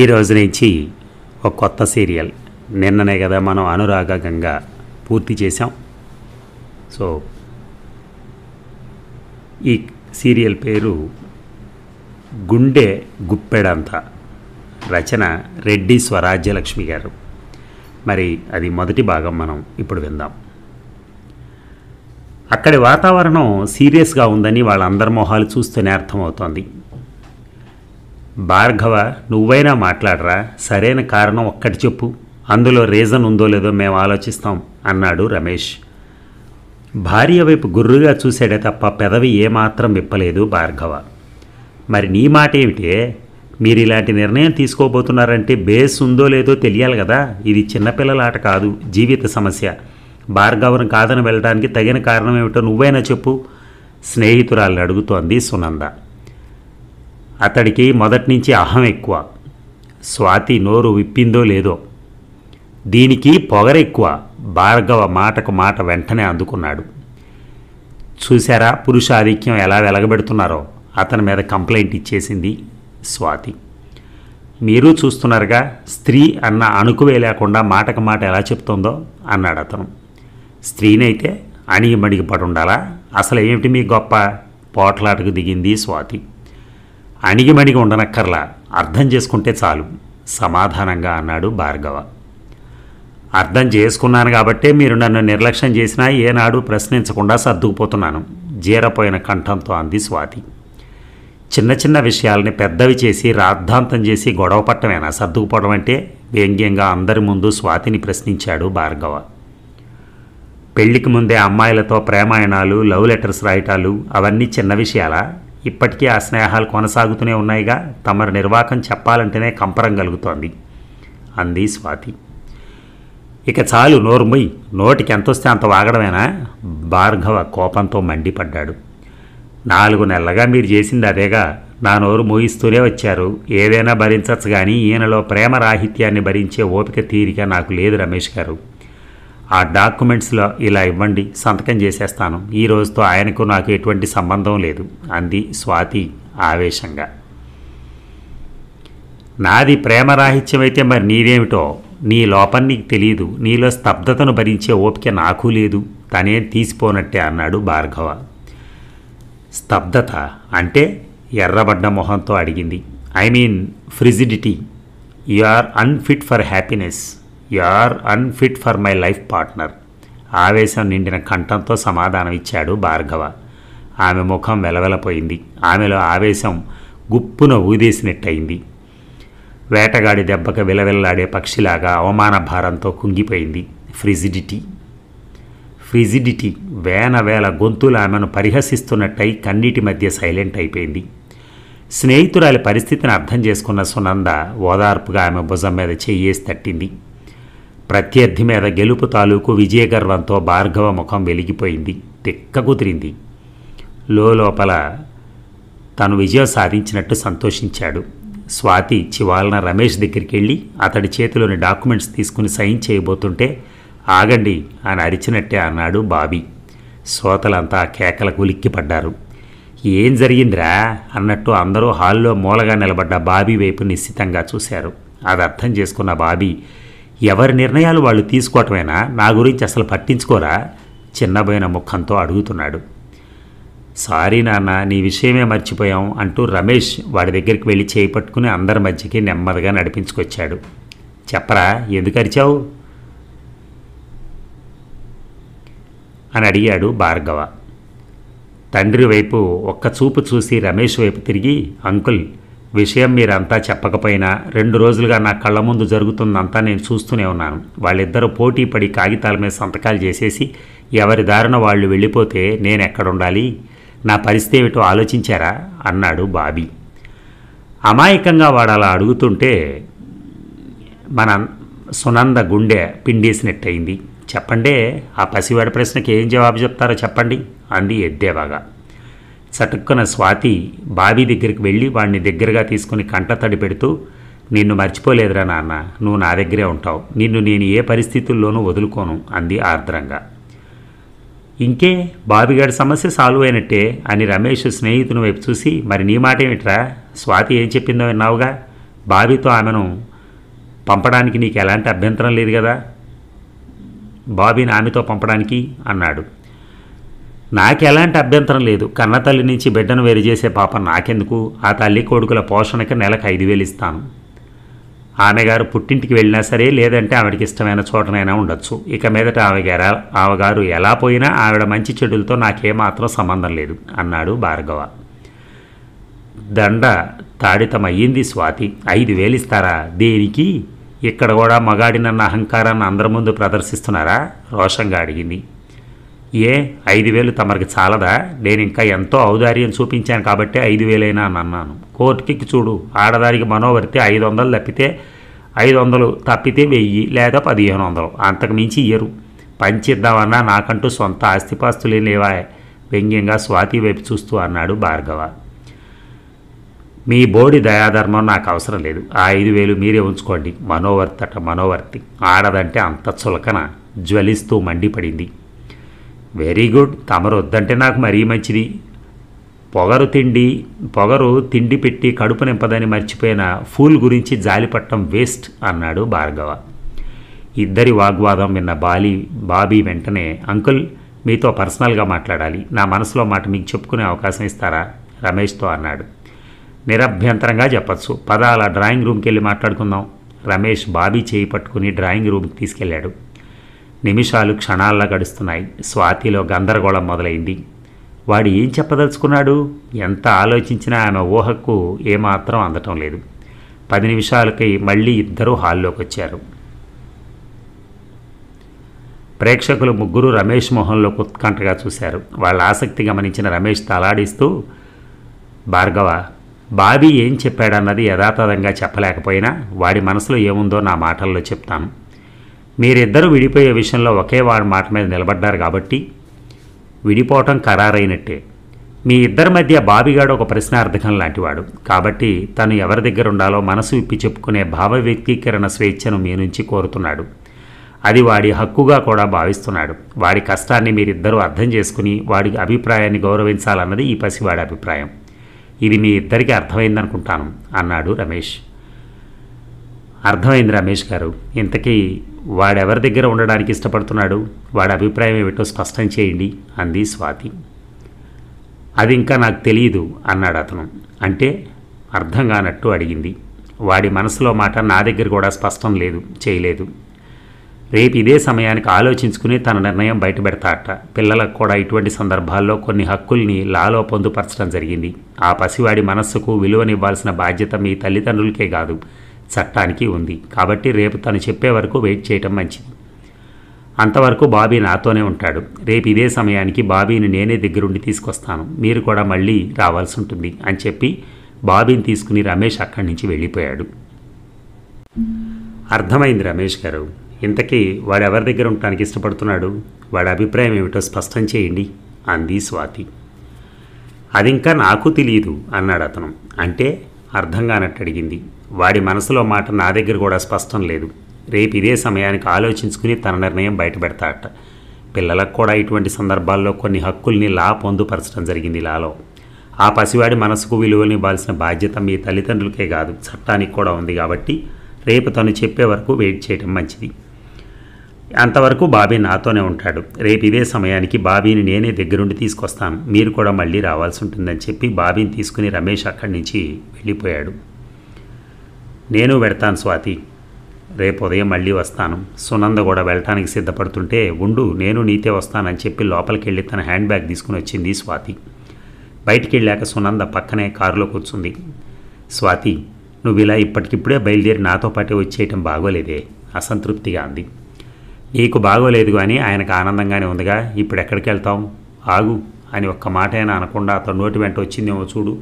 ఈ రోజు నుంచి ఒక కొత్త సీరియల్ నిన్ననే కదా మనం అనురాగ గంగ పూర్తి చేసాం సో ఈ సీరియల్ పేరు గుండె గుప్పెడంత రచన రెడ్డి స్వరాజ్యలక్ష్మి గారు మరి అది మొదటి భాగం మనం ఇప్పుడు విందాం అక్కడి వాతావరణం సీరియస్గా ఉందని వాళ్ళందరి మొహాలు చూస్తూనే అర్థమవుతోంది భార్గవ నువ్వైనా మాట్లాడరా సరైన కారణం ఒక్కటి చెప్పు అందులో రీజన్ ఉందో లేదో మేము ఆలోచిస్తాం అన్నాడు రమేష్ భార్య వైపు గుర్రుగా చూశాడే తప్ప పెదవి ఏమాత్రం విప్పలేదు భార్గవ మరి నీ మాట ఏమిటి మీరు ఇలాంటి నిర్ణయం తీసుకోబోతున్నారంటే బేస్ ఉందో లేదో తెలియాలి కదా ఇది చిన్నపిల్లల ఆట కాదు జీవిత సమస్య భార్గవను కాదని వెళ్ళడానికి తగిన కారణం ఏమిటో నువ్వైనా చెప్పు స్నేహితురాలు అడుగుతోంది సునంద అతడికి మొదటి నుంచి అహం ఎక్కువ స్వాతి నోరు విప్పిందో లేదో దీనికి పొగరెక్కువ భార్గవ మాటకు మాట వెంటనే అందుకున్నాడు చూశారా పురుషాధిక్యం ఎలా వెలగబెడుతున్నారో అతని మీద కంప్లైంట్ ఇచ్చేసింది స్వాతి మీరు చూస్తున్నారుగా స్త్రీ అన్న అణుకువే లేకుండా మాటకు మాట ఎలా చెప్తుందో అన్నాడు అతను స్త్రీనైతే అణిగిమణిగి ఉండాలా అసలు ఏమిటి మీ గొప్ప పోట్లాటకు దిగింది స్వాతి అణిగిమణిగి ఉండనక్కర్లా అర్థం చేసుకుంటే చాలు సమాధానంగా అన్నాడు భార్గవ అర్థం చేసుకున్నాను కాబట్టే మీరు నన్ను నిర్లక్ష్యం చేసినా ఏనాడు ప్రశ్నించకుండా సర్దుకుపోతున్నాను జీరపోయిన కంఠంతో అంది స్వాతి చిన్న చిన్న విషయాలని పెద్దవి చేసి రాద్ధాంతం చేసి గొడవ పట్టమేనా సర్దుకుపోవడం అంటే వ్యంగ్యంగా అందరి ముందు స్వాతిని ప్రశ్నించాడు భార్గవ పెళ్లికి ముందే అమ్మాయిలతో ప్రేమాయణాలు లవ్ లెటర్స్ రాయటాలు అవన్నీ చిన్న విషయాలా ఇప్పటికీ ఆ స్నేహాలు కొనసాగుతూనే ఉన్నాయిగా తమరు నిర్వాకం చెప్పాలంటేనే కంపరం కలుగుతోంది అంది స్వాతి ఇక చాలు నోరుమొయ్యి నోటికి ఎంతొస్తే అంత వాగడమేనా భార్గవ కోపంతో మండిపడ్డాడు నాలుగు నెలలుగా మీరు చేసింది అదేగా నా నోరు మోయిస్తూనే వచ్చారు ఏదైనా భరించచ్చు కానీ ఈయనలో ప్రేమ రాహిత్యాన్ని భరించే ఓపిక తీరిక నాకు లేదు రమేష్ గారు ఆ డాక్యుమెంట్స్లో ఇలా ఇవ్వండి సంతకం చేసేస్తాను ఈ రోజుతో ఆయనకు నాకు ఎటువంటి సంబంధం లేదు అంది స్వాతి ఆవేశంగా నాది ప్రేమరాహిత్యమైతే మరి నీదేమిటో నీ లోపం నీకు తెలియదు నీలో స్తబ్దతను భరించే ఓపిక నాకు లేదు తనే తీసిపోనట్టే అన్నాడు భార్గవ స్తబ్దత అంటే ఎర్రబడ్డ మొహంతో అడిగింది I mean frigidity you are unfit for happiness you are unfit for my life partner ఆవేశం నిండిన కంఠంతో సమాధానం ఇచ్చాడు భార్గవ ఆమె ముఖం వెలవెలపోయింది ఆమెలో ఆవేశం గుప్పున ఊదేసినట్టయింది వేటగాడి దెబ్బకు విలవిల్లాడే పక్షిలాగా అవమాన భారంతో కుంగిపోయింది ఫ్రిజిడిటీ ఫ్రిజిడిటీ వేన వేల గొంతులు ఆమెను పరిహసిస్తున్నట్టయి కన్నీటి మధ్య సైలెంట్ అయిపోయింది స్నేహితురాలి పరిస్థితిని అర్థం చేసుకున్న సునంద ఓదార్పుగా ఆమె భుజం మీద చెయ్యేసి తట్టింది ప్రత్యర్థి మీద గెలుపు తాలూకు విజయగర్వంతో భార్గవ ముఖం వెలిగిపోయింది తిక్క కుదిరింది లోపల తను విజయం సాధించినట్టు సంతోషించాడు స్వాతి చివాలన రమేష్ దగ్గరికి వెళ్ళి అతడి చేతిలోని డాక్యుమెంట్స్ తీసుకుని సైన్ చేయబోతుంటే ఆగండి అని అరిచినట్టే అన్నాడు బాబీ శ్రోతలంతా కేకలకు లిక్కిపడ్డారు ఏం జరిగిందిరా అన్నట్టు అందరూ హాల్లో మూలగా నిలబడ్డ బాబీ వైపు నిశ్చితంగా చూశారు అది అర్థం చేసుకున్న బాబీ ఎవరి నిర్ణయాలు వాళ్ళు తీసుకోవటమైనా నా గురించి అసలు పట్టించుకోరా చిన్నబోయిన ముఖంతో అడుగుతున్నాడు సారీ నాన్న నీ విషయమే మర్చిపోయాం అంటూ రమేష్ వాడి దగ్గరికి వెళ్ళి చేయి పట్టుకుని అందరి మధ్యకి నెమ్మదిగా నడిపించుకొచ్చాడు చెప్పరా ఎందుకు అరిచావు అని అడిగాడు భార్గవ తండ్రి వైపు ఒక్క చూపు చూసి రమేష్ వైపు తిరిగి అంకుల్ విషయం మీరంతా చెప్పకపోయినా రెండు రోజులుగా నా కళ్ళ ముందు జరుగుతుందంతా నేను చూస్తూనే ఉన్నాను వాళ్ళిద్దరూ పోటీ పడి కాగితాల మీద సంతకాలు చేసేసి ఎవరి దారిన వాళ్ళు వెళ్ళిపోతే నేను ఎక్కడుండాలి నా పరిస్థితి ఏమిటో ఆలోచించారా అన్నాడు బాబీ అమాయకంగా వాడు అలా అడుగుతుంటే మన సునంద గుండె పిండేసినట్టయింది చెప్పండి ఆ పసివాడి ప్రశ్నకి ఏం జవాబు చెప్తారో చెప్పండి అంది ఎద్దేవాగా చటుక్కున స్వాతి బావి దగ్గరికి వెళ్ళి వాడిని దగ్గరగా తీసుకుని కంట తడి పెడుతూ నిన్ను మర్చిపోలేదురా నాన్న నువ్వు నా దగ్గరే ఉంటావు నిన్ను నేను ఏ పరిస్థితుల్లోనూ వదులుకోను అంది ఆర్ద్రంగా ఇంకే బాబిగాడి సమస్య సాల్వ్ అయినట్టే అని రమేష్ స్నేహితుని వైపు చూసి మరి నీ మాట ఏమిట్రా స్వాతి ఏం చెప్పిందో విన్నావుగా బావితో ఆమెను పంపడానికి నీకు ఎలాంటి అభ్యంతరం లేదు కదా బాబీని ఆమెతో పంపడానికి అన్నాడు నాకెలాంటి అభ్యంతరం లేదు కన్నతల్లి నుంచి బిడ్డను వేరు చేసే పాప నాకెందుకు ఆ తల్లి కొడుకుల పోషణకి నెలకు ఐదు వేలు ఇస్తాను ఆమెగారు పుట్టింటికి వెళ్ళినా సరే లేదంటే ఆవిడకి ఇష్టమైన చోటనైనా ఉండొచ్చు ఇక మీదట ఆమె గారు ఎలా పోయినా ఆవిడ మంచి చెడులతో నాకేమాత్రం సంబంధం లేదు అన్నాడు భార్గవ దండ తాడితం అయ్యింది స్వాతి ఐదు వేలు ఇస్తారా దేనికి ఇక్కడ కూడా మగాడినన్న అహంకారాన్ని అందరి ముందు ప్రదర్శిస్తున్నారా రోషంగా అడిగింది ఏ ఐదు వేలు తమరికి చాలదా నేను ఇంకా ఎంతో ఔదార్యం చూపించాను కాబట్టి ఐదు వేలైనా అని అన్నాను కోర్టుకి చూడు ఆడదానికి మనోవర్తి ఐదు వందలు తప్పితే ఐదు వందలు తప్పితే వెయ్యి లేదా పదిహేను వందలు అంతకుమించి ఇయ్యరు పంచిద్దామన్నా నాకంటూ సొంత ఆస్తిపాస్తులే లేవా వ్యంగ్యంగా స్వాతి వైపు చూస్తూ అన్నాడు భార్గవ మీ బోడి దయాధర్మం నాకు అవసరం లేదు ఆ ఐదు వేలు మీరే ఉంచుకోండి మనోవర్తట మనోవర్తి ఆడదంటే అంత చులకన జ్వలిస్తూ మండిపడింది వెరీ గుడ్ తమరు వద్దంటే నాకు మరీ మంచిది పొగరు తిండి పొగరు తిండి పెట్టి కడుపు నింపదని మర్చిపోయిన ఫూల్ గురించి జాలిపట్టం వేస్ట్ అన్నాడు భార్గవ ఇద్దరి వాగ్వాదం విన్న బాలి బాబీ వెంటనే అంకుల్ మీతో పర్సనల్గా మాట్లాడాలి నా మనసులో మాట మీకు చెప్పుకునే అవకాశం ఇస్తారా రమేష్తో అన్నాడు నిరభ్యంతరంగా చెప్పచ్చు పదాల డ్రాయింగ్ రూమ్కి వెళ్ళి మాట్లాడుకుందాం రమేష్ బాబీ చేయి పట్టుకుని డ్రాయింగ్ రూమ్కి తీసుకెళ్లాడు నిమిషాలు క్షణాల్లో గడుస్తున్నాయి స్వాతిలో గందరగోళం మొదలైంది వాడు ఏం చెప్పదలుచుకున్నాడు ఎంత ఆలోచించినా ఆమె ఊహకు ఏమాత్రం అందటం లేదు పది నిమిషాలకి మళ్ళీ ఇద్దరూ హాల్లోకి వచ్చారు ప్రేక్షకులు ముగ్గురు రమేష్ మొహంలో ఉత్కంఠగా చూశారు వాళ్ళ ఆసక్తి గమనించిన రమేష్ తలాడిస్తూ భార్గవ బాబీ ఏం చెప్పాడన్నది యథాతథంగా చెప్పలేకపోయినా వాడి మనసులో ఏముందో నా మాటల్లో చెప్తాను మీరిద్దరూ విడిపోయే విషయంలో ఒకే వాడి మాట మీద నిలబడ్డారు కాబట్టి విడిపోవటం ఖరారైనట్టే మీ ఇద్దరి మధ్య బాబిగాడు ఒక ప్రశ్నార్థకం లాంటివాడు కాబట్టి తను ఎవరి దగ్గర ఉండాలో మనసు విప్పి చెప్పుకునే భావ వ్యక్తీకరణ స్వేచ్ఛను మీ నుంచి కోరుతున్నాడు అది వాడి హక్కుగా కూడా భావిస్తున్నాడు వాడి కష్టాన్ని మీరిద్దరూ అర్థం చేసుకుని వాడి అభిప్రాయాన్ని గౌరవించాలన్నది ఈ పసివాడి అభిప్రాయం ఇది మీ ఇద్దరికీ అర్థమైందనుకుంటాను అన్నాడు రమేష్ అర్థమైంది రమేష్ గారు ఇంతకీ వాడెవరి దగ్గర ఉండడానికి ఇష్టపడుతున్నాడు వాడి అభిప్రాయం ఏమిటో స్పష్టం చేయండి అంది స్వాతి అది ఇంకా నాకు తెలియదు అన్నాడు అతను అంటే అర్థం కానట్టు అడిగింది వాడి మనసులో మాట నా దగ్గర కూడా స్పష్టం లేదు చేయలేదు రేపు ఇదే సమయానికి ఆలోచించుకుని తన నిర్ణయం బయటపెడతాట పిల్లలకు కూడా ఇటువంటి సందర్భాల్లో కొన్ని హక్కుల్ని లాలో పొందుపరచడం జరిగింది ఆ పసివాడి మనస్సుకు విలువనివ్వాల్సిన బాధ్యత మీ తల్లిదండ్రులకే కాదు చట్టానికి ఉంది కాబట్టి రేపు తను చెప్పే వరకు వెయిట్ చేయటం మంచిది అంతవరకు బాబీ నాతోనే ఉంటాడు రేపు ఇదే సమయానికి బాబీని నేనే దగ్గరుండి తీసుకొస్తాను మీరు కూడా మళ్ళీ రావాల్సి ఉంటుంది అని చెప్పి బాబీని తీసుకుని రమేష్ అక్కడి నుంచి వెళ్ళిపోయాడు అర్థమైంది రమేష్ గారు ఇంతకీ ఎవరి దగ్గర ఉండటానికి ఇష్టపడుతున్నాడు వాడి అభిప్రాయం ఏమిటో స్పష్టం చేయండి అంది స్వాతి అది ఇంకా నాకు తెలియదు అన్నాడు అతను అంటే అర్థం కానట్టు అడిగింది వాడి మనసులో మాట నా దగ్గర కూడా స్పష్టం లేదు రేపు ఇదే సమయానికి ఆలోచించుకుని తన నిర్ణయం బయటపెడతాట పిల్లలకు కూడా ఇటువంటి సందర్భాల్లో కొన్ని హక్కుల్ని లా పొందుపరచడం జరిగింది లాలో ఆ పసివాడి మనసుకు విలువలు ఇవ్వాల్సిన బాధ్యత మీ తల్లిదండ్రులకే కాదు చట్టానికి కూడా ఉంది కాబట్టి రేపు తను చెప్పే వరకు వెయిట్ చేయడం మంచిది అంతవరకు బాబీ నాతోనే ఉంటాడు రేపు ఇదే సమయానికి బాబీని నేనే దగ్గరుండి తీసుకొస్తాను మీరు కూడా మళ్ళీ రావాల్సి ఉంటుందని చెప్పి బాబీని తీసుకుని రమేష్ అక్కడి నుంచి వెళ్ళిపోయాడు నేను వెళ్తాను స్వాతి రేపు ఉదయం మళ్ళీ వస్తాను సునంద కూడా వెళ్ళటానికి సిద్ధపడుతుంటే ఉండు నేను నీతే వస్తానని చెప్పి లోపలికి వెళ్ళి తన హ్యాండ్ బ్యాగ్ తీసుకుని వచ్చింది స్వాతి బయటికి వెళ్ళాక సునంద పక్కనే కారులో కూర్చుంది స్వాతి నువ్వు ఇలా ఇప్పటికిప్పుడే బయలుదేరి నాతో పాటే వచ్చేయటం బాగోలేదే అసంతృప్తిగా అంది నీకు బాగోలేదు కానీ ఆయనకు ఆనందంగానే ఉందిగా ఇప్పుడు ఎక్కడికి వెళ్తాం ఆగు అని ఒక్క మాట అయినా అనకుండా అతను నోటి వెంట వచ్చిందేమో చూడు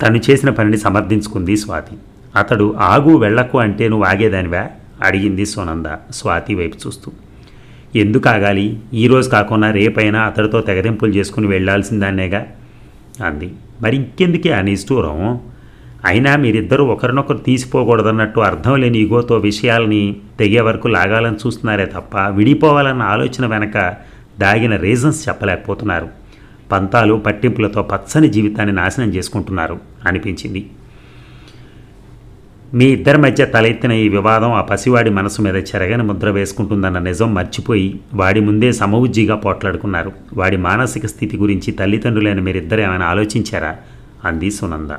తను చేసిన పనిని సమర్థించుకుంది స్వాతి అతడు ఆగు వెళ్ళకు అంటే నువ్వు ఆగేదానివా అడిగింది సోనంద స్వాతి వైపు చూస్తూ ఎందుకు ఆగాలి ఈరోజు కాకుండా రేపైనా అతడితో తెగదింపులు చేసుకుని వెళ్లాల్సిందాన్నేగా అంది మరి ఇంకెందుకే ఆ నిష్ఠూరం అయినా మీరిద్దరూ ఒకరినొకరు తీసిపోకూడదన్నట్టు అర్థం లేని ఇగోతో విషయాలని తెగే వరకు లాగాలని చూస్తున్నారే తప్ప విడిపోవాలన్న ఆలోచన వెనక దాగిన రీజన్స్ చెప్పలేకపోతున్నారు పంతాలు పట్టింపులతో పచ్చని జీవితాన్ని నాశనం చేసుకుంటున్నారు అనిపించింది మీ ఇద్దరి మధ్య తలెత్తిన ఈ వివాదం ఆ పసివాడి మనసు మీద చెరగని ముద్ర వేసుకుంటుందన్న నిజం మర్చిపోయి వాడి ముందే సమవుజ్జిగా పోట్లాడుకున్నారు వాడి మానసిక స్థితి గురించి తల్లిదండ్రులైన మీరిద్దరు ఏమైనా ఆలోచించారా అంది సునంద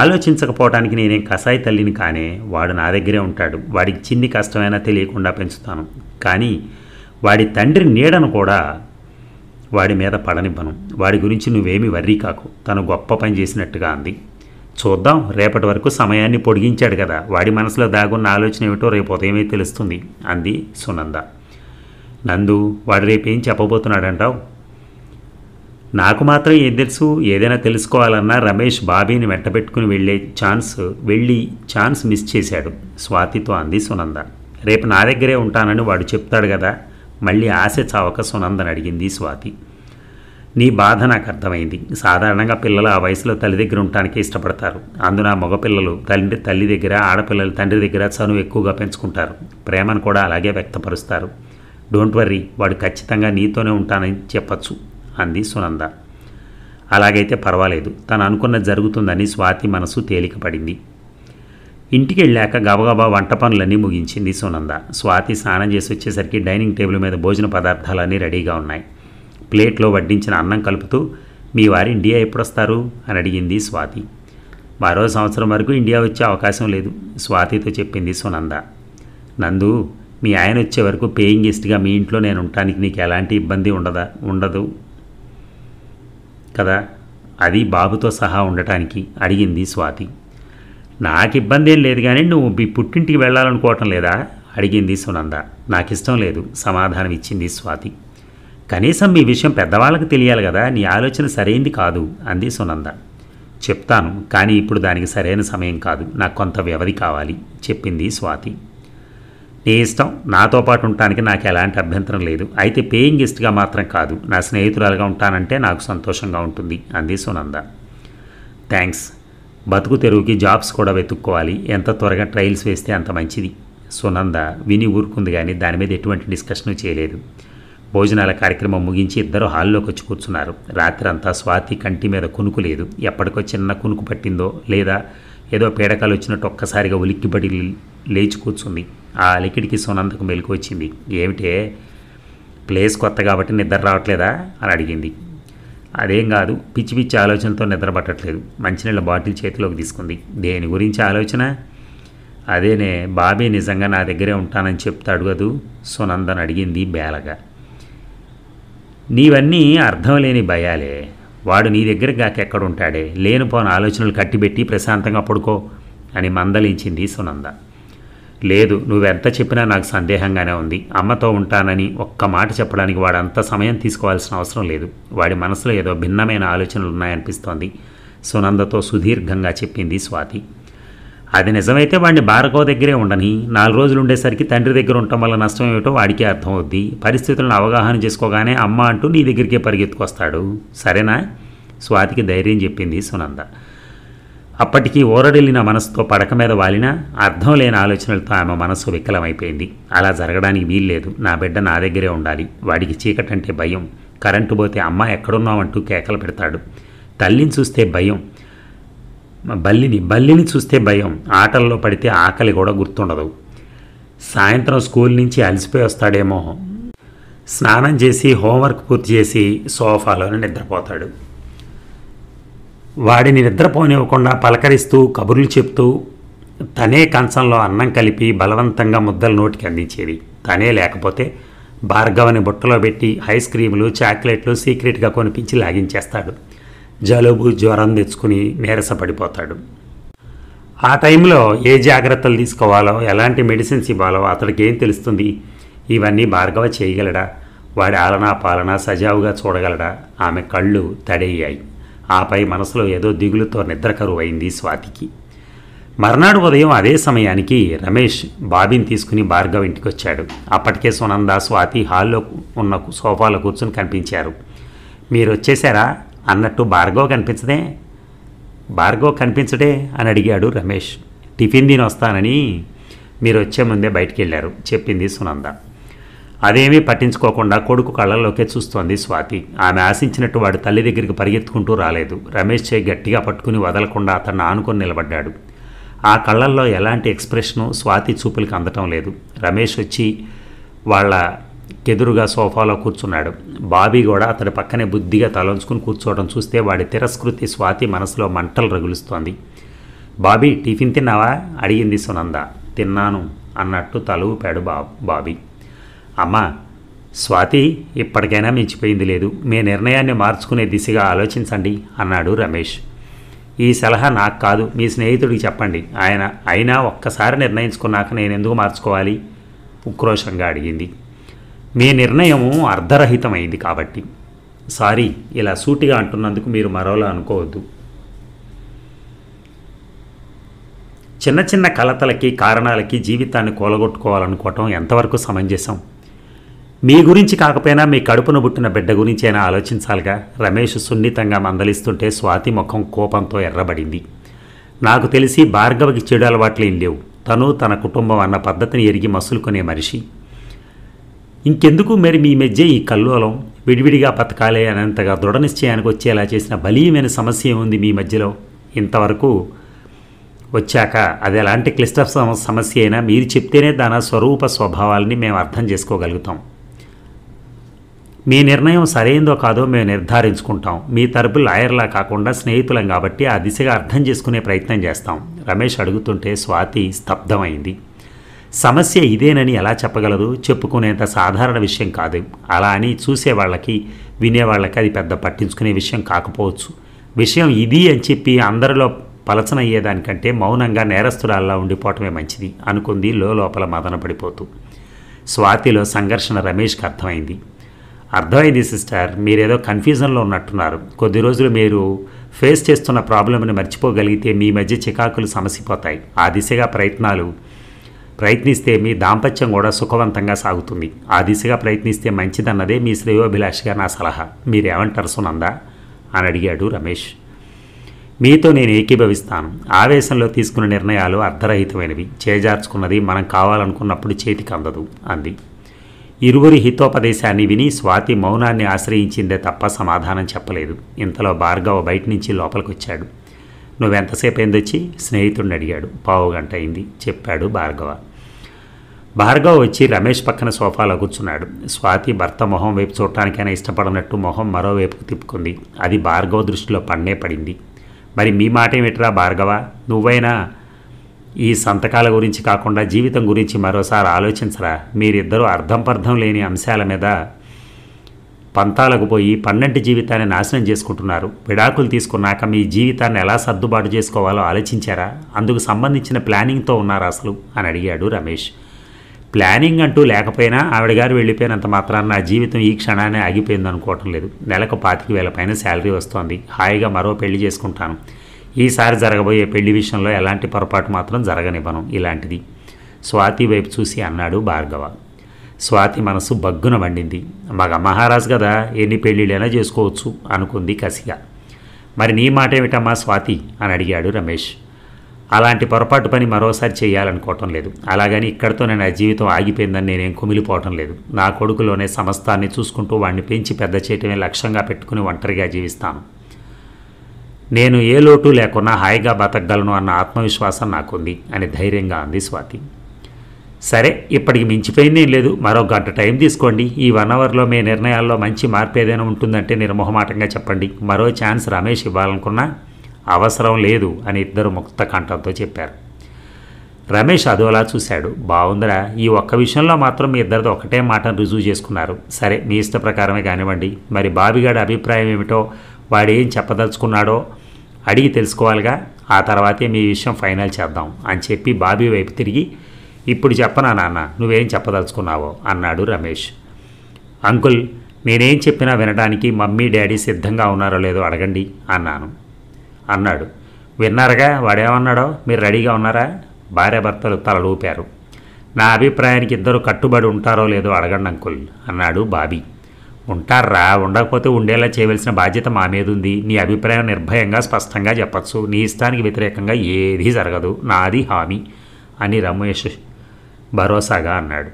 ఆలోచించకపోవటానికి నేనేం కసాయి తల్లిని కానే వాడు నా దగ్గరే ఉంటాడు వాడికి చిన్ని కష్టమైనా తెలియకుండా పెంచుతాను కానీ వాడి తండ్రి నీడను కూడా వాడి మీద పడనివ్వను వాడి గురించి నువ్వేమి వర్రీ కాకు తను గొప్ప పని చేసినట్టుగా అంది చూద్దాం రేపటి వరకు సమయాన్ని పొడిగించాడు కదా వాడి మనసులో దాగున్న ఆలోచన ఏమిటో రేపు ఉదయమే తెలుస్తుంది అంది సునంద నందు వాడు రేపేం చెప్పబోతున్నాడంటావు నాకు మాత్రం ఏం తెలుసు ఏదైనా తెలుసుకోవాలన్నా రమేష్ బాబీని వెంటబెట్టుకుని వెళ్ళే ఛాన్స్ వెళ్ళి ఛాన్స్ మిస్ చేశాడు స్వాతితో అంది సునంద రేపు నా దగ్గరే ఉంటానని వాడు చెప్తాడు కదా మళ్ళీ ఆశ చావక సునందని అడిగింది స్వాతి నీ బాధ నాకు అర్థమైంది సాధారణంగా పిల్లలు ఆ వయసులో తల్లి దగ్గర ఉండటానికి ఇష్టపడతారు అందున మగపిల్లలు తల్లి తల్లి దగ్గర ఆడపిల్లలు తండ్రి దగ్గర చనువు ఎక్కువగా పెంచుకుంటారు ప్రేమను కూడా అలాగే వ్యక్తపరుస్తారు డోంట్ వర్రీ వాడు ఖచ్చితంగా నీతోనే ఉంటానని చెప్పచ్చు అంది సునంద అలాగైతే పర్వాలేదు తను అనుకున్న జరుగుతుందని స్వాతి మనసు తేలికపడింది ఇంటికి వెళ్ళాక గబగబా వంట పనులన్నీ ముగించింది సునంద స్వాతి స్నానం చేసి వచ్చేసరికి డైనింగ్ టేబుల్ మీద భోజన పదార్థాలన్నీ రెడీగా ఉన్నాయి ప్లేట్లో వడ్డించిన అన్నం కలుపుతూ మీ వారి ఇండియా ఎప్పుడొస్తారు అని అడిగింది స్వాతి మరో సంవత్సరం వరకు ఇండియా వచ్చే అవకాశం లేదు స్వాతితో చెప్పింది సునంద నందు మీ ఆయన వచ్చే వరకు పేయింగ్ గెస్ట్గా మీ ఇంట్లో నేను ఉండటానికి నీకు ఎలాంటి ఇబ్బంది ఉండదా ఉండదు కదా అది బాబుతో సహా ఉండటానికి అడిగింది స్వాతి నాకు ఇబ్బంది ఏం లేదు కానీ నువ్వు మీ పుట్టింటికి వెళ్ళాలనుకోవటం లేదా అడిగింది సునంద ఇష్టం లేదు సమాధానం ఇచ్చింది స్వాతి కనీసం మీ విషయం పెద్దవాళ్ళకి తెలియాలి కదా నీ ఆలోచన సరైంది కాదు అంది సునంద చెప్తాను కానీ ఇప్పుడు దానికి సరైన సమయం కాదు నాకు కొంత వ్యవధి కావాలి చెప్పింది స్వాతి నీ ఇష్టం నాతో పాటు ఉండటానికి నాకు ఎలాంటి అభ్యంతరం లేదు అయితే పేయింగ్ గెస్ట్గా మాత్రం కాదు నా స్నేహితురాలుగా ఉంటానంటే నాకు సంతోషంగా ఉంటుంది అంది సునంద థ్యాంక్స్ బతుకు తెరువుకి జాబ్స్ కూడా వెతుక్కోవాలి ఎంత త్వరగా ట్రయల్స్ వేస్తే అంత మంచిది సునంద విని ఊరుకుంది కానీ దాని మీద ఎటువంటి డిస్కషన్ చేయలేదు భోజనాల కార్యక్రమం ముగించి ఇద్దరు హాల్లోకి వచ్చి కూర్చున్నారు రాత్రంతా స్వాతి కంటి మీద కునుకు లేదు ఎప్పటికో చిన్న కునుకు పట్టిందో లేదా ఏదో పీడకాలు వచ్చినట్టు ఒక్కసారిగా ఉలిక్కిపడి లేచి కూర్చుంది ఆ అలికిడికి సునందకు మెలుకు వచ్చింది ఏమిటే ప్లేస్ కొత్త కాబట్టి నిద్ర రావట్లేదా అని అడిగింది అదేం కాదు పిచ్చి పిచ్చి ఆలోచనలతో నిద్రపట్టట్లేదు మంచినీళ్ళ బాటిల్ చేతిలోకి తీసుకుంది దేని గురించి ఆలోచన అదేనే బాబీ నిజంగా నా దగ్గరే ఉంటానని చెప్తాడు కదూ సునందన్ అడిగింది బేలగా నీవన్నీ అర్థం లేని భయాలే వాడు నీ దగ్గర గాకెక్కడుంటాడే లేనిపోని ఆలోచనలు కట్టిబెట్టి ప్రశాంతంగా పడుకో అని మందలించింది సునంద లేదు నువ్వెంత చెప్పినా నాకు సందేహంగానే ఉంది అమ్మతో ఉంటానని ఒక్క మాట చెప్పడానికి వాడు అంత సమయం తీసుకోవాల్సిన అవసరం లేదు వాడి మనసులో ఏదో భిన్నమైన ఆలోచనలు ఉన్నాయనిపిస్తోంది సునందతో సుదీర్ఘంగా చెప్పింది స్వాతి అది నిజమైతే వాడిని భార్గవ దగ్గరే ఉండని నాలుగు రోజులు ఉండేసరికి తండ్రి దగ్గర ఉండటం వల్ల నష్టం ఏమిటో వాడికే అర్థమవుద్ది పరిస్థితులను అవగాహన చేసుకోగానే అమ్మ అంటూ నీ దగ్గరికే పరిగెత్తుకొస్తాడు సరేనా స్వాతికి ధైర్యం చెప్పింది సునంద అప్పటికీ ఓరడిల్లిన మనసుతో పడక మీద వాలిన అర్థం లేని ఆలోచనలతో ఆమె మనసు వికలమైపోయింది అలా జరగడానికి వీల్లేదు నా బిడ్డ నా దగ్గరే ఉండాలి వాడికి చీకటంటే భయం కరెంటు పోతే అమ్మ ఎక్కడున్నామంటూ కేకలు పెడతాడు తల్లిని చూస్తే భయం బల్లిని బల్లిని చూస్తే భయం ఆటల్లో పడితే ఆకలి కూడా గుర్తుండదు సాయంత్రం స్కూల్ నుంచి అలసిపోయి వస్తాడేమో స్నానం చేసి హోంవర్క్ పూర్తి చేసి సోఫాలోనే నిద్రపోతాడు వాడిని నిద్రపోనివ్వకుండా పలకరిస్తూ కబుర్లు చెప్తూ తనే కంచంలో అన్నం కలిపి బలవంతంగా ముద్దలు నోటికి అందించేది తనే లేకపోతే భార్గవని బుట్టలో పెట్టి ఐస్ క్రీములు చాక్లెట్లు సీక్రెట్గా కొనిపించి లాగించేస్తాడు జలుబు జ్వరం తెచ్చుకుని నీరస పడిపోతాడు ఆ టైంలో ఏ జాగ్రత్తలు తీసుకోవాలో ఎలాంటి మెడిసిన్స్ ఇవ్వాలో అతడికి ఏం తెలుస్తుంది ఇవన్నీ భార్గవ చేయగలడా వాడి ఆలనా పాలన సజావుగా చూడగలడా ఆమె కళ్ళు తడయ్యాయి ఆపై మనసులో ఏదో దిగులుతో నిద్ర కరువైంది స్వాతికి మర్నాడు ఉదయం అదే సమయానికి రమేష్ బాబిని తీసుకుని భార్గవ్ ఇంటికి వచ్చాడు అప్పటికే సునంద స్వాతి హాల్లో ఉన్న సోఫాలో కూర్చుని కనిపించారు మీరు వచ్చేసారా అన్నట్టు భార్గవ్ కనిపించదే భార్గవ్ కనిపించడే అని అడిగాడు రమేష్ టిఫిన్ తిని వస్తానని మీరు వచ్చే ముందే బయటికి వెళ్ళారు చెప్పింది సునంద అదేమీ పట్టించుకోకుండా కొడుకు కళ్ళల్లోకే చూస్తోంది స్వాతి ఆమె ఆశించినట్టు వాడు తల్లి దగ్గరికి పరిగెత్తుకుంటూ రాలేదు రమేష్ చేయి గట్టిగా పట్టుకుని వదలకుండా అతన్ని ఆనుకొని నిలబడ్డాడు ఆ కళ్ళల్లో ఎలాంటి ఎక్స్ప్రెషను స్వాతి చూపులకి అందటం లేదు రమేష్ వచ్చి వాళ్ళ ఎదురుగా సోఫాలో కూర్చున్నాడు బాబీ కూడా అతడి పక్కనే బుద్ధిగా తలంచుకుని కూర్చోవడం చూస్తే వాడి తిరస్కృతి స్వాతి మనసులో మంటలు రగులుస్తోంది బాబీ టిఫిన్ తిన్నావా అడిగింది సునంద తిన్నాను అన్నట్టు తలువు పాడు బాబీ అమ్మా స్వాతి ఇప్పటికైనా మించిపోయింది లేదు మీ నిర్ణయాన్ని మార్చుకునే దిశగా ఆలోచించండి అన్నాడు రమేష్ ఈ సలహా నాకు కాదు మీ స్నేహితుడికి చెప్పండి ఆయన అయినా ఒక్కసారి నిర్ణయించుకున్నాక నేను ఎందుకు మార్చుకోవాలి ఉక్రోషంగా అడిగింది మీ నిర్ణయం అర్ధరహితమైంది కాబట్టి సారీ ఇలా సూటిగా అంటున్నందుకు మీరు మరోలా అనుకోవద్దు చిన్న చిన్న కలతలకి కారణాలకి జీవితాన్ని కూలగొట్టుకోవాలనుకోవటం ఎంతవరకు సమంజసం మీ గురించి కాకపోయినా మీ కడుపున బుట్టిన బిడ్డ గురించి అయినా ఆలోచించాలిగా రమేష్ సున్నితంగా మందలిస్తుంటే స్వాతి ముఖం కోపంతో ఎర్రబడింది నాకు తెలిసి భార్గవకి చెడు అలవాట్లు ఏం లేవు తను తన కుటుంబం అన్న పద్ధతిని ఎరిగి మసులుకునే మనిషి ఇంకెందుకు మరి మీ మధ్య ఈ కల్లోలం విడివిడిగా బతకాలే అనేంతగా దృఢ నిశ్చయానికి వచ్చేలా చేసిన బలీయమైన సమస్య ఉంది మీ మధ్యలో ఇంతవరకు వచ్చాక అది ఎలాంటి క్లిష్ట సమస్య అయినా మీరు చెప్తేనే దాని స్వరూప స్వభావాలని మేము అర్థం చేసుకోగలుగుతాం మీ నిర్ణయం సరైందో కాదో మేము నిర్ధారించుకుంటాం మీ తరపు లాయర్లా కాకుండా స్నేహితులం కాబట్టి ఆ దిశగా అర్థం చేసుకునే ప్రయత్నం చేస్తాం రమేష్ అడుగుతుంటే స్వాతి స్తబ్దమైంది సమస్య ఇదేనని ఎలా చెప్పగలదు చెప్పుకునేంత సాధారణ విషయం కాదు అలా అని చూసేవాళ్ళకి వినేవాళ్ళకి అది పెద్ద పట్టించుకునే విషయం కాకపోవచ్చు విషయం ఇది అని చెప్పి అందరిలో పలచనయ్యేదానికంటే మౌనంగా నేరస్తురాల్లా ఉండిపోవటమే మంచిది అనుకుంది లోపల మదన పడిపోతూ స్వాతిలో సంఘర్షణ రమేష్కి అర్థమైంది అర్థమైంది సిస్టర్ మీరేదో కన్ఫ్యూజన్లో ఉన్నట్టున్నారు కొద్ది రోజులు మీరు ఫేస్ చేస్తున్న ప్రాబ్లంని మర్చిపోగలిగితే మీ మధ్య చికాకులు సమసిపోతాయి ఆ దిశగా ప్రయత్నాలు ప్రయత్నిస్తే మీ దాంపత్యం కూడా సుఖవంతంగా సాగుతుంది ఆ దిశగా ప్రయత్నిస్తే మంచిదన్నదే మీ శ్రేయోభిలాషిగా నా సలహా మీరేమంటారు సునందా అని అడిగాడు రమేష్ మీతో నేను ఏకీభవిస్తాను ఆవేశంలో తీసుకున్న నిర్ణయాలు అర్ధరహితమైనవి చేజార్చుకున్నది మనం కావాలనుకున్నప్పుడు చేతికి అందదు అంది ఇరువురి హితోపదేశాన్ని విని స్వాతి మౌనాన్ని ఆశ్రయించిందే తప్ప సమాధానం చెప్పలేదు ఇంతలో భార్గవ బయట నుంచి లోపలికొచ్చాడు నువ్వెంతసేపు ఏందొచ్చి స్నేహితుడిని అడిగాడు పావు గంట అయింది చెప్పాడు భార్గవ భార్గవ్ వచ్చి రమేష్ పక్కన సోఫాలో కూర్చున్నాడు స్వాతి భర్త మొహం వైపు చూడటానికైనా ఇష్టపడనట్టు మొహం మరోవైపుకు తిప్పుకుంది అది భార్గవ దృష్టిలో పన్నే పడింది మరి మీ మాట ఏమిట్రా భార్గవ నువ్వైనా ఈ సంతకాల గురించి కాకుండా జీవితం గురించి మరోసారి ఆలోచించరా మీరిద్దరూ అర్థం పర్థం లేని అంశాల మీద పంతాలకు పోయి పన్నెండు జీవితాన్ని నాశనం చేసుకుంటున్నారు విడాకులు తీసుకున్నాక మీ జీవితాన్ని ఎలా సర్దుబాటు చేసుకోవాలో ఆలోచించారా అందుకు సంబంధించిన ప్లానింగ్తో ఉన్నారు అసలు అని అడిగాడు రమేష్ ప్లానింగ్ అంటూ లేకపోయినా ఆవిడ గారు వెళ్ళిపోయినంత మాత్రాన నా జీవితం ఈ క్షణాన్ని ఆగిపోయింది అనుకోవటం లేదు నెలకు పాతిక వేల పైన శాలరీ వస్తోంది హాయిగా మరో పెళ్లి చేసుకుంటాను ఈసారి జరగబోయే పెళ్లి విషయంలో ఎలాంటి పొరపాటు మాత్రం జరగనివ్వను ఇలాంటిది స్వాతి వైపు చూసి అన్నాడు భార్గవ స్వాతి మనసు బగ్గున వండింది మగ మహారాజు కదా ఎన్ని పెళ్ళిళ్ళైనా చేసుకోవచ్చు అనుకుంది కసిగా మరి నీ మాట ఏమిటమ్మా స్వాతి అని అడిగాడు రమేష్ అలాంటి పొరపాటు పని మరోసారి చేయాలనుకోవటం లేదు అలాగని ఇక్కడితోనే నా జీవితం ఆగిపోయిందని నేనేం కుమిలిపోవటం లేదు నా కొడుకులోనే సమస్తాన్ని చూసుకుంటూ వాడిని పెంచి పెద్ద చేయటమే లక్ష్యంగా పెట్టుకుని ఒంటరిగా జీవిస్తాను నేను ఏ లోటు లేకున్నా హాయిగా బతకగలను అన్న ఆత్మవిశ్వాసం నాకుంది అని ధైర్యంగా అంది స్వాతి సరే ఇప్పటికి మించిపోయిందేం లేదు మరో గంట టైం తీసుకోండి ఈ వన్ అవర్లో మీ నిర్ణయాల్లో మంచి మార్పు ఏదైనా ఉంటుందంటే నిర్మోహమాటంగా చెప్పండి మరో ఛాన్స్ రమేష్ ఇవ్వాలనుకున్నా అవసరం లేదు అని ఇద్దరు ముక్త కంఠంతో చెప్పారు రమేష్ అదోలా చూశాడు బాగుందిరా ఈ ఒక్క విషయంలో మాత్రం మీ ఇద్దరితో ఒకటే మాటను రుజువు చేసుకున్నారు సరే మీ ఇష్ట ప్రకారమే కానివ్వండి మరి బాబిగాడి అభిప్రాయం ఏమిటో వాడేం చెప్పదలుచుకున్నాడో అడిగి తెలుసుకోవాలిగా ఆ తర్వాతే మీ విషయం ఫైనల్ చేద్దాం అని చెప్పి బాబీ వైపు తిరిగి ఇప్పుడు చెప్పనా నాన్న నువ్వేం చెప్పదలుచుకున్నావో అన్నాడు రమేష్ అంకుల్ నేనేం చెప్పినా వినడానికి మమ్మీ డాడీ సిద్ధంగా ఉన్నారో లేదో అడగండి అన్నాను అన్నాడు విన్నారుగా వాడేమన్నాడో మీరు రెడీగా ఉన్నారా భార్యాభర్తలు తలలూపారు నా అభిప్రాయానికి ఇద్దరు కట్టుబడి ఉంటారో లేదో అడగండి అంకుల్ అన్నాడు బాబీ ఉంటారా ఉండకపోతే ఉండేలా చేయవలసిన బాధ్యత మా మీద ఉంది నీ అభిప్రాయం నిర్భయంగా స్పష్టంగా చెప్పచ్చు నీ ఇష్టానికి వ్యతిరేకంగా ఏదీ జరగదు నాది హామీ అని రమేష్ భరోసాగా అన్నాడు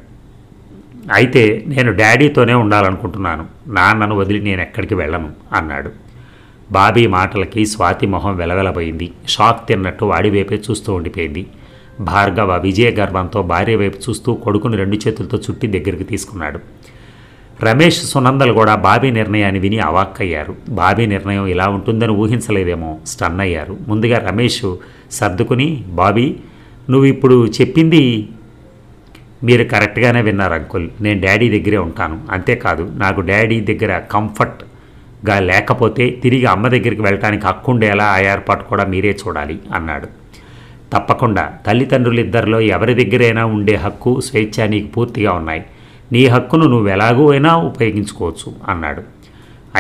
అయితే నేను డాడీతోనే ఉండాలనుకుంటున్నాను నాన్నను వదిలి నేను ఎక్కడికి వెళ్ళను అన్నాడు బాబీ మాటలకి స్వాతి మొహం వెలవెలబోయింది షాక్ తిన్నట్టు వాడి వైపే చూస్తూ ఉండిపోయింది భార్గవ విజయ గర్వంతో భార్య వైపు చూస్తూ కొడుకును రెండు చేతులతో చుట్టి దగ్గరికి తీసుకున్నాడు రమేష్ సునందలు కూడా బాబీ నిర్ణయాన్ని విని అవాక్కయ్యారు బాబీ నిర్ణయం ఇలా ఉంటుందని ఊహించలేదేమో స్టన్ అయ్యారు ముందుగా రమేష్ సర్దుకుని బాబీ నువ్వు ఇప్పుడు చెప్పింది మీరు కరెక్ట్గానే విన్నారు అంకుల్ నేను డాడీ దగ్గరే ఉంటాను అంతేకాదు నాకు డాడీ దగ్గర కంఫర్ట్గా లేకపోతే తిరిగి అమ్మ దగ్గరికి వెళ్ళటానికి హక్కు ఉండేలా ఆ ఏర్పాటు కూడా మీరే చూడాలి అన్నాడు తప్పకుండా తల్లిదండ్రులిద్దరిలో ఎవరి దగ్గరైనా ఉండే హక్కు స్వేచ్ఛ నీకు పూర్తిగా ఉన్నాయి నీ హక్కును నువ్వు ఎలాగూ అయినా ఉపయోగించుకోవచ్చు అన్నాడు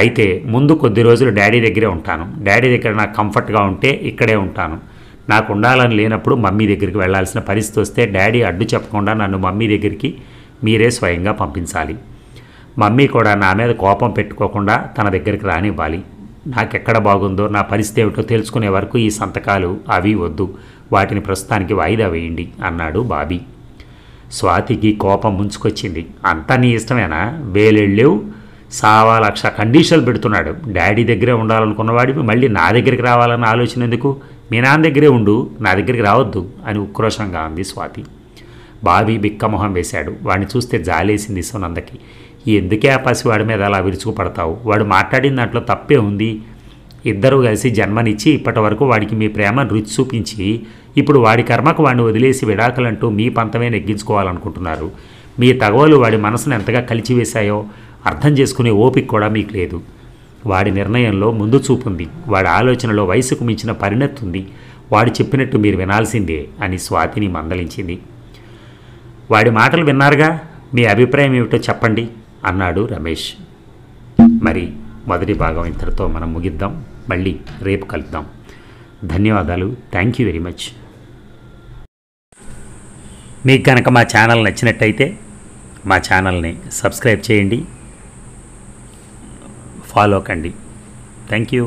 అయితే ముందు కొద్ది రోజులు డాడీ దగ్గరే ఉంటాను డాడీ దగ్గర నాకు కంఫర్ట్గా ఉంటే ఇక్కడే ఉంటాను నాకు ఉండాలని లేనప్పుడు మమ్మీ దగ్గరికి వెళ్లాల్సిన పరిస్థితి వస్తే డాడీ అడ్డు చెప్పకుండా నన్ను మమ్మీ దగ్గరికి మీరే స్వయంగా పంపించాలి మమ్మీ కూడా నా మీద కోపం పెట్టుకోకుండా తన దగ్గరికి రానివ్వాలి నాకెక్కడ బాగుందో నా పరిస్థితి ఏమిటో తెలుసుకునే వరకు ఈ సంతకాలు అవి వద్దు వాటిని ప్రస్తుతానికి వాయిదా వేయండి అన్నాడు బాబీ స్వాతికి కోపం ముంచుకొచ్చింది అంతా నీ ఇష్టమేనా వేలెళ్ళేవు సావా లక్ష కండిషన్లు పెడుతున్నాడు డాడీ దగ్గరే ఉండాలనుకున్నవాడివి మళ్ళీ నా దగ్గరికి రావాలని ఆలోచన ఎందుకు మీ నాన్న దగ్గరే ఉండు నా దగ్గరికి రావద్దు అని ఉక్రోషంగా అంది స్వాతి బాబీ బిక్కమొహం వేశాడు వాడిని చూస్తే జాలేసింది సునందకి ఎందుకే ఆ పసివాడి మీద అలా విరుచుకుపడతావు వాడు మాట్లాడిన దాంట్లో తప్పే ఉంది ఇద్దరూ కలిసి జన్మనిచ్చి ఇప్పటి వరకు వాడికి మీ ప్రేమ రుచి చూపించి ఇప్పుడు వాడి కర్మకు వాడిని వదిలేసి విడాకులంటూ మీ పంతమే నెగ్గించుకోవాలనుకుంటున్నారు మీ తగవలు వాడి మనసును ఎంతగా కలిచివేశాయో అర్థం చేసుకునే ఓపిక కూడా మీకు లేదు వాడి నిర్ణయంలో ముందు చూపుంది వాడి ఆలోచనలో వయసుకు మించిన పరిణతి ఉంది వాడు చెప్పినట్టు మీరు వినాల్సిందే అని స్వాతిని మందలించింది వాడి మాటలు విన్నారుగా మీ అభిప్రాయం ఏమిటో చెప్పండి అన్నాడు రమేష్ మరి మొదటి భాగం ఇంతటితో మనం ముగిద్దాం మళ్ళీ రేపు కలుద్దాం ధన్యవాదాలు థ్యాంక్ యూ వెరీ మచ్ మీకు కనుక మా ఛానల్ నచ్చినట్టయితే మా ఛానల్ని సబ్స్క్రైబ్ చేయండి ఫాలో కండి థ్యాంక్ యూ